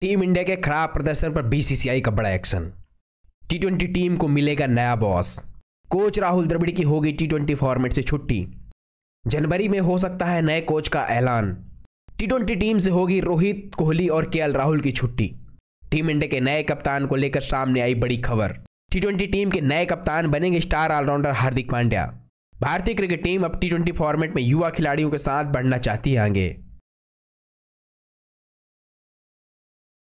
team India के खराब प्रदर्शन पर बीसीसीआई का बड़ा एक्शन टी ट्वेंटी टीम को मिलेगा नया बॉस कोच राहुल द्रविड़ की होगी टी ट्वेंटी फॉर्मेट से छुट्टी जनवरी में हो सकता है नए कोच का ऐलान टी ट्वेंटी टीम से होगी रोहित कोहली और के राहुल की छुट्टी टीम इंडिया के नए कप्तान को लेकर सामने आई बड़ी खबर टी ट्वेंटी टीम के नए कप्तान बनेंगे स्टार ऑलराउंडर हार्दिक पांड्या भारतीय क्रिकेट टीम अब टी ट्वेंटी फॉर्मेट में युवा खिलाड़ियों के साथ बढ़ना चाहती है आगे